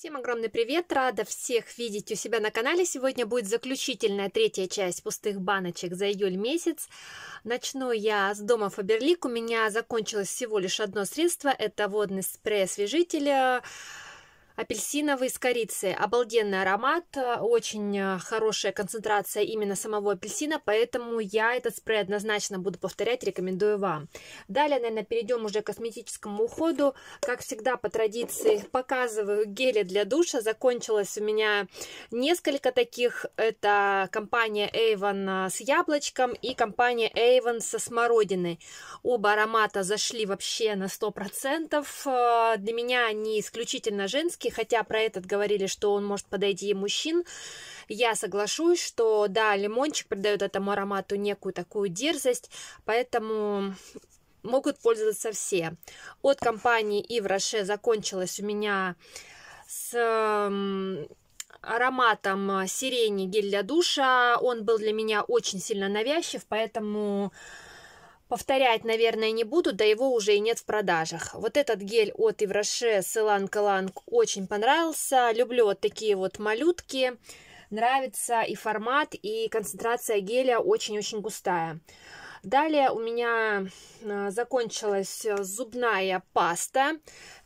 Всем огромный привет, рада всех видеть у себя на канале. Сегодня будет заключительная третья часть пустых баночек за июль месяц. Начну я с дома Фаберлик. У меня закончилось всего лишь одно средство, это водный спрей освежителя апельсиновый с корицей. Обалденный аромат, э, очень э, хорошая концентрация именно самого апельсина, поэтому я этот спрей однозначно буду повторять, рекомендую вам. Далее, наверное, перейдем уже к косметическому уходу. Как всегда, по традиции, показываю гели для душа. Закончилось у меня несколько таких. Это компания Avon э, с яблочком и компания Avon со смородиной. Оба аромата зашли вообще на 100%. Для меня они исключительно женские, хотя про этот говорили, что он может подойти и мужчин, я соглашусь, что да, лимончик придает этому аромату некую такую дерзость, поэтому могут пользоваться все. От компании Ив Роше закончилась у меня с эм, ароматом сирени гель для душа. Он был для меня очень сильно навязчив, поэтому Повторять, наверное, не буду, да его уже и нет в продажах. Вот этот гель от Ивраше Селанг Ланг очень понравился. Люблю вот такие вот малютки. Нравится и формат, и концентрация геля очень-очень густая. Далее у меня а, закончилась зубная паста.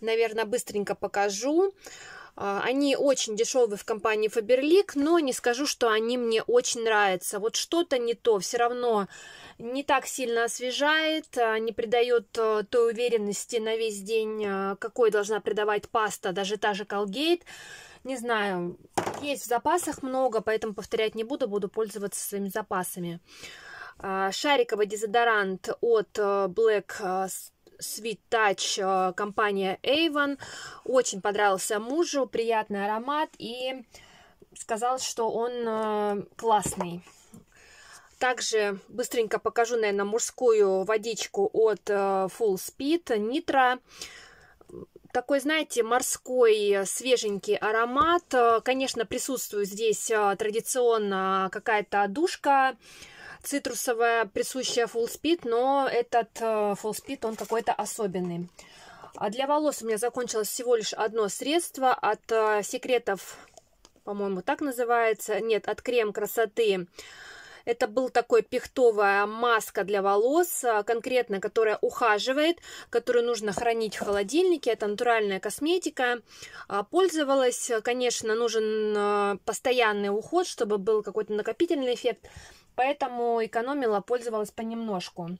Наверное, быстренько покажу. А, они очень дешевые в компании Faberlic, но не скажу, что они мне очень нравятся. Вот что-то не то. Все равно не так сильно освежает, а, не придает э, той уверенности на весь день, а, какой должна придавать паста, даже та же Colgate. Не знаю, есть в запасах много, поэтому повторять не буду, буду пользоваться своими запасами. А, шариковый дезодорант от э, Black э, Sweet Touch компания Avon. Очень понравился мужу, приятный аромат и сказал, что он классный. Также быстренько покажу, наверное, мужскую водичку от э, Full Speed Nitro. Такой, знаете, морской свеженький аромат. Конечно, присутствует здесь э, традиционно какая-то душка, цитрусовая, присущая Full Speed, но этот э, Full Speed, он какой-то особенный. А для волос у меня закончилось всего лишь одно средство от секретов, по-моему, так называется. Нет, от крем красоты это был такой пихтовая маска для волос, а, конкретно которая ухаживает, которую нужно хранить в холодильнике. Это натуральная косметика. А, пользовалась, конечно, нужен а, постоянный уход, чтобы был какой-то накопительный эффект. Поэтому экономила, пользовалась понемножку.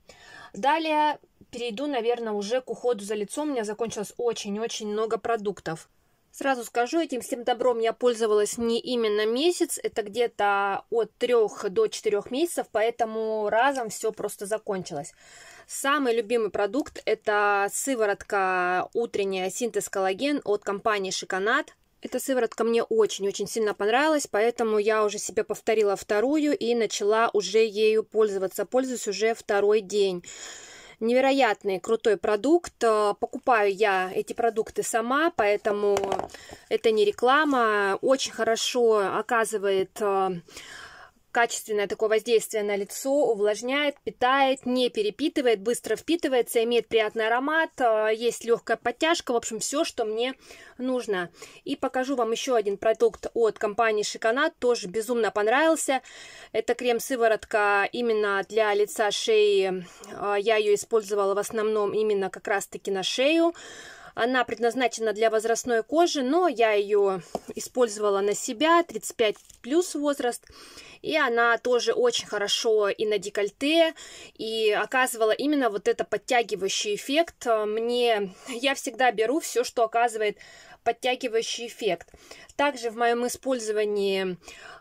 Далее перейду, наверное, уже к уходу за лицом. У меня закончилось очень-очень много продуктов. Сразу скажу, этим всем добром я пользовалась не именно месяц, это где-то от 3 до 4 месяцев, поэтому разом все просто закончилось. Самый любимый продукт это сыворотка утренняя синтез коллаген от компании Шиконат. Эта сыворотка мне очень-очень сильно понравилась, поэтому я уже себе повторила вторую и начала уже ею пользоваться. Пользуюсь уже второй день невероятный крутой продукт. Э, покупаю я эти продукты сама, поэтому это не реклама. Очень хорошо оказывает э, Качественное такое воздействие на лицо увлажняет, питает, не перепитывает, быстро впитывается, имеет приятный аромат, э, есть легкая подтяжка, в общем, все, что мне нужно. И покажу вам еще один продукт от компании Шикана, тоже безумно понравился. Это крем-сыворотка именно для лица шеи, э, я ее использовала в основном именно как раз-таки на шею. Она предназначена для возрастной кожи, но я ее использовала на себя, 35 плюс возраст. И она тоже очень хорошо и на декольте, и оказывала именно вот это подтягивающий эффект. Мне, я всегда беру все, что оказывает подтягивающий эффект. Также в моем использовании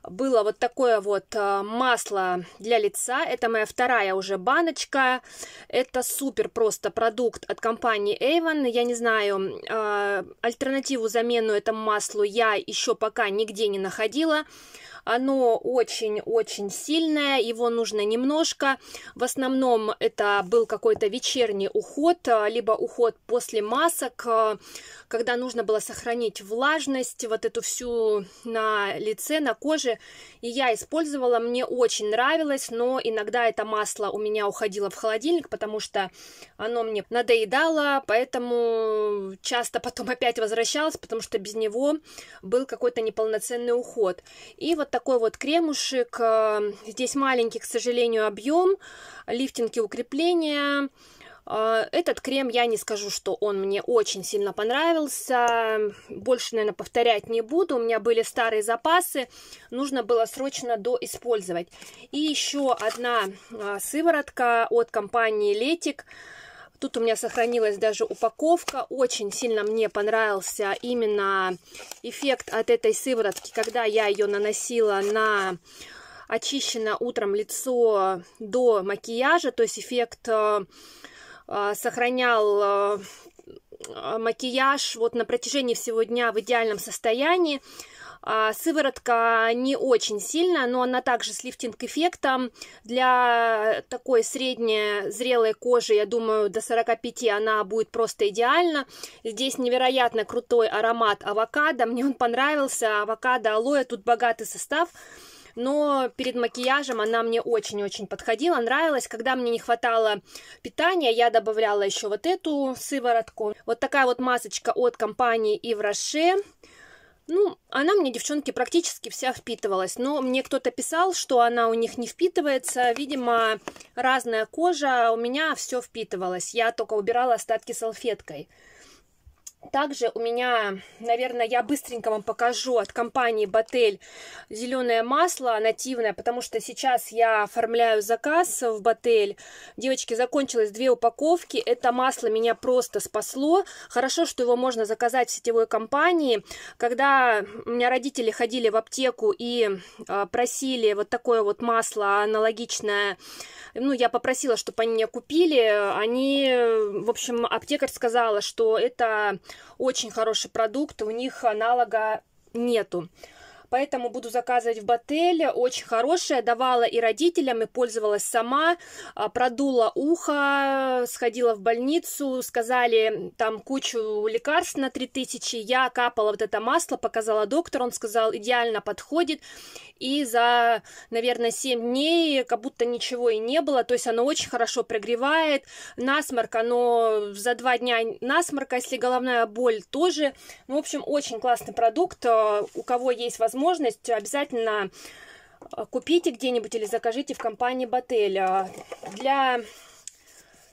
было вот такое вот э, масло для лица. Это моя вторая уже баночка. Это супер просто продукт от компании Avon. Я не знаю, э, альтернативу замену этому маслу я еще пока нигде не находила. Оно очень-очень сильное, его нужно немножко. В основном это был какой-то вечерний уход, а, либо уход после масок, а, когда нужно было сохранить влажность, вот эту всю на лице, на коже. И я использовала, мне очень нравилось, но иногда это масло у меня уходило в холодильник, потому что оно мне надоедало, поэтому часто потом опять возвращалась, потому что без него был какой-то неполноценный уход. И вот такой вот кремушек. Эм, здесь маленький, к сожалению, объем. Лифтинги укрепления. Э, этот крем, я не скажу, что он мне очень сильно понравился. Больше, наверное, повторять не буду. У меня были старые запасы. Нужно было срочно доиспользовать. И еще одна э, сыворотка от компании Летик. Тут у меня сохранилась даже упаковка. Очень сильно мне понравился именно эффект от этой сыворотки, когда я ее наносила на очищенное утром лицо до макияжа, то есть эффект э, э, сохранял э, Э, макияж вот на протяжении всего дня в идеальном состоянии. А, сыворотка не очень сильная, но она также с лифтинг-эффектом. Для такой средней зрелой кожи, я думаю, до 45 она будет просто идеально. Здесь невероятно крутой аромат авокадо. Мне он понравился. Авокадо, алоэ, тут богатый состав но перед макияжем она мне очень-очень подходила, нравилась. Когда мне не хватало питания, я добавляла еще вот эту сыворотку. Вот такая вот масочка от компании Ивраше. Ну, она мне, девчонки, практически вся впитывалась, но мне кто-то писал, что она у них не впитывается, видимо, разная кожа, а у меня все впитывалось, я только убирала остатки салфеткой. Также у меня, наверное, я быстренько вам покажу от компании Батель зеленое масло нативное, потому что сейчас я оформляю заказ в Батель. Девочки, закончилось две упаковки. Это масло меня просто спасло. Хорошо, что его можно заказать в сетевой компании. Когда у меня родители ходили в аптеку и а, просили вот такое вот масло аналогичное, ну, я попросила, чтобы они мне купили, они, в общем, аптекарь сказала, что это очень хороший продукт, у них аналога нету поэтому буду заказывать в Батель. Очень хорошая, давала и родителям, и пользовалась сама. А, продула ухо, сходила в больницу, сказали там кучу лекарств на 3000. Я капала вот это масло, показала доктор, он сказал, идеально подходит. И за, наверное, 7 дней как будто ничего и не было. То есть оно очень хорошо прогревает. Насморк, оно за 2 дня насморка, если головная боль тоже. Ну, в общем, очень классный продукт. А, у кого есть возможность возможность, обязательно э, купите где-нибудь или закажите в компании Ботель. Э, для...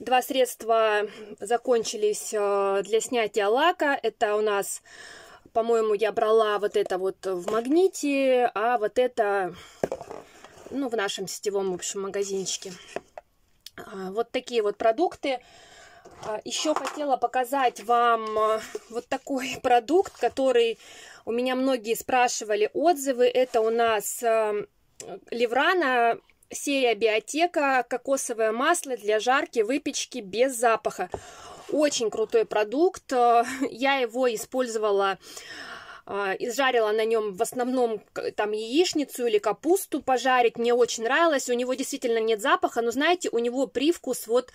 Два средства закончились э, для снятия лака. Это у нас, по-моему, я брала вот это вот в магните, а вот это, ну, в нашем сетевом, в общем, магазинчике. А, вот такие вот продукты. А, Еще хотела показать вам а, вот такой продукт, который у меня многие спрашивали отзывы. Это у нас а, Леврана серия Биотека, кокосовое масло для жарки, выпечки без запаха. Очень крутой продукт. Я его использовала изжарила на нем в основном там яичницу или капусту пожарить, мне очень нравилось, у него действительно нет запаха, но знаете, у него привкус вот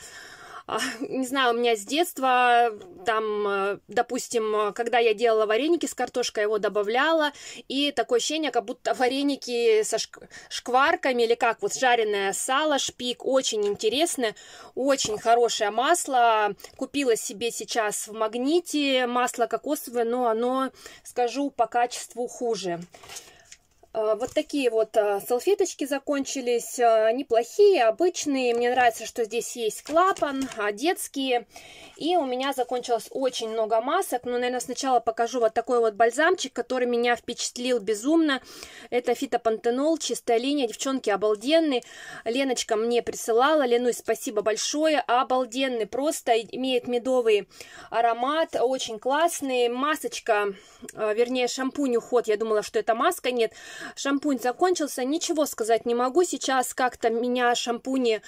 а, не знаю, у меня с детства, там, э, допустим, когда я делала вареники с картошкой, его добавляла, и такое ощущение, как будто вареники со шкварками или как, вот жареное сало, шпик, очень интересное, очень хорошее масло, купила себе сейчас в магните масло кокосовое, но оно, скажу, по качеству хуже. Э, вот такие вот э, салфеточки закончились. Э, Неплохие, обычные. Мне нравится, что здесь есть клапан, а, детские. И у меня закончилось очень много масок. Но, ну, наверное, сначала покажу вот такой вот бальзамчик, который меня впечатлил безумно. Это фитопантенол, чистая линия. Девчонки, обалденный. Леночка мне присылала. Ленуй, спасибо большое. Обалденный. Просто имеет медовый аромат. Очень классный. Масочка, вернее, шампунь уход. Я думала, что это маска. Нет, Шампунь закончился, ничего сказать не могу. Сейчас как-то меня шампуни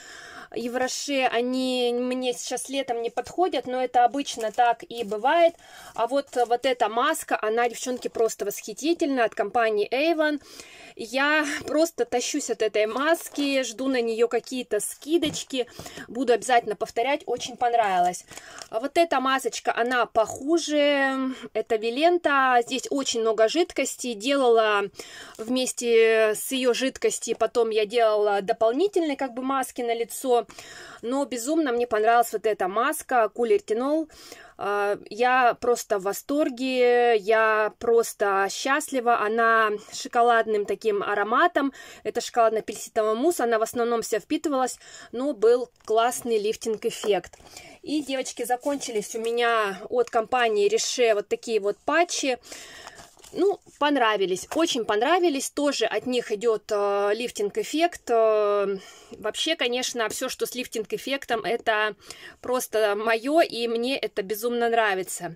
Евроше, они мне сейчас летом не подходят, но это обычно так и бывает. А вот вот эта маска, она, девчонки, просто восхитительная от компании Avon. Я просто тащусь от этой маски, жду на нее какие-то скидочки. Буду обязательно повторять, очень понравилось. А вот эта масочка, она похуже. Это Вилента. Здесь очень много жидкости. Делала вместе с ее жидкости потом я делала дополнительные как бы маски на лицо, но безумно мне понравилась вот эта маска Кулертинол. А, я просто в восторге, я просто счастлива. Она шоколадным таким ароматом, это шоколадно-апельсиновый мусс, она в основном вся впитывалась, но был классный лифтинг-эффект. И, девочки, закончились у меня от компании Реше вот такие вот патчи ну, понравились, очень понравились. Тоже от них идет э, лифтинг-эффект. Э, вообще, конечно, все, что с лифтинг-эффектом, это просто мое, и мне это безумно нравится.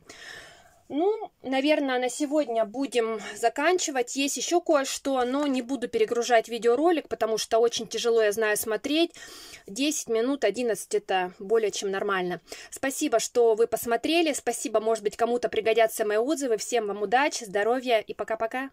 Ну, наверное, на сегодня будем заканчивать. Есть еще кое-что, но не буду перегружать видеоролик, потому что очень тяжело, я знаю, смотреть. 10 минут, 11 это более чем нормально. Спасибо, что вы посмотрели. Спасибо, может быть, кому-то пригодятся мои отзывы. Всем вам удачи, здоровья и пока-пока.